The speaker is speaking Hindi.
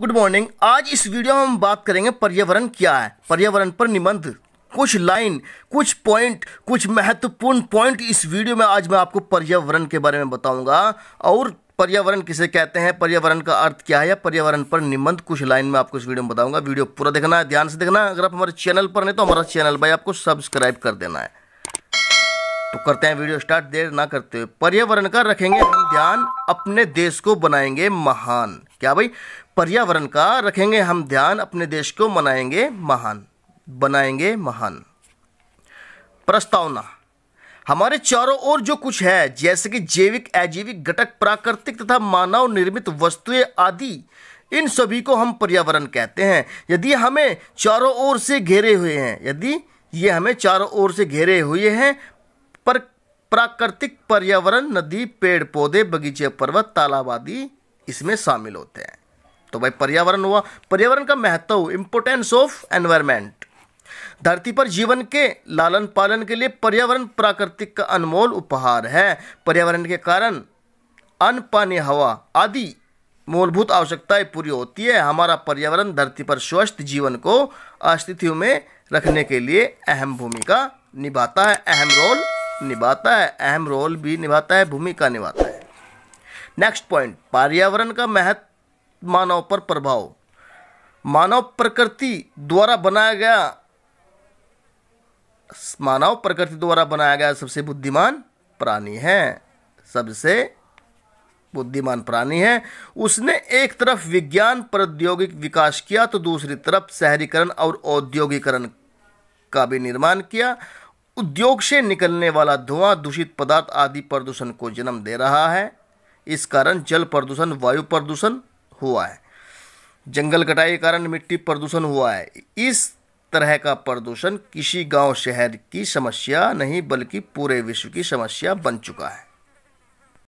गुड मॉर्निंग आज इस वीडियो में हम बात करेंगे पर्यावरण क्या है पर्यावरण पर निबंध कुछ लाइन कुछ पॉइंट कुछ महत्वपूर्ण पॉइंट इस वीडियो में आज मैं आपको पर्यावरण के बारे में बताऊंगा और पर्यावरण किसे कहते हैं पर्यावरण का अर्थ क्या है या पर्यावरण पर निबंध कुछ लाइन में आपको इस वीडियो में बताऊंगा वीडियो पूरा देखना है ध्यान से देखना अगर आप हमारे चैनल पर नहीं तो हमारा चैनल भाई आपको सब्सक्राइब कर देना है तो करते हैं वीडियो स्टार्ट देर ना करते हुए पर्यावरण का रखेंगे हम ध्यान अपने देश को बनाएंगे महान क्या भाई पर्यावरण का रखेंगे हम ध्यान अपने देश को मनाएंगे महान बनाएंगे महान प्रस्तावना हमारे चारों ओर जो कुछ है जैसे कि जैविक अजैविक घटक प्राकृतिक तथा मानव निर्मित वस्तुएं आदि इन सभी को हम पर्यावरण कहते हैं यदि हमें चारों ओर से घेरे हुए हैं यदि ये हमें चारों ओर से घेरे हुए हैं पर प्राकृतिक पर्यावरण नदी पेड़ पौधे बगीचे पर्वत तालाब आदि इसमें शामिल होते हैं तो भाई पर्यावरण हुआ पर्यावरण का महत्व इम्पोर्टेंस ऑफ एनवायरमेंट धरती पर जीवन के लालन पालन के लिए पर्यावरण प्राकृतिक का अनमोल उपहार है पर्यावरण के कारण अन्न पानी हवा आदि मूलभूत आवश्यकताएं पूरी होती है हमारा पर्यावरण धरती पर स्वस्थ जीवन को अस्तित्व में रखने के लिए अहम भूमिका निभाता है अहम रोल निभाता है अहम रोल भी निभाता है भूमिका निभाता है नेक्स्ट पॉइंट पर्यावरण का महत्व मानव पर प्रभाव मानव प्रकृति द्वारा बनाया गया मानव प्रकृति द्वारा बनाया गया सबसे बुद्धिमान प्राणी है सबसे बुद्धिमान प्राणी है उसने एक तरफ विज्ञान प्रौद्योगिक विकास किया तो दूसरी तरफ शहरीकरण और औद्योगिकरण का भी निर्माण किया उद्योग से निकलने वाला धुआं दूषित पदार्थ आदि प्रदूषण को जन्म दे रहा है इस कारण जल प्रदूषण वायु प्रदूषण हुआ है जंगल कटाई के कारण मिट्टी प्रदूषण हुआ है इस तरह का प्रदूषण किसी गांव शहर की समस्या नहीं बल्कि पूरे विश्व की समस्या बन चुका है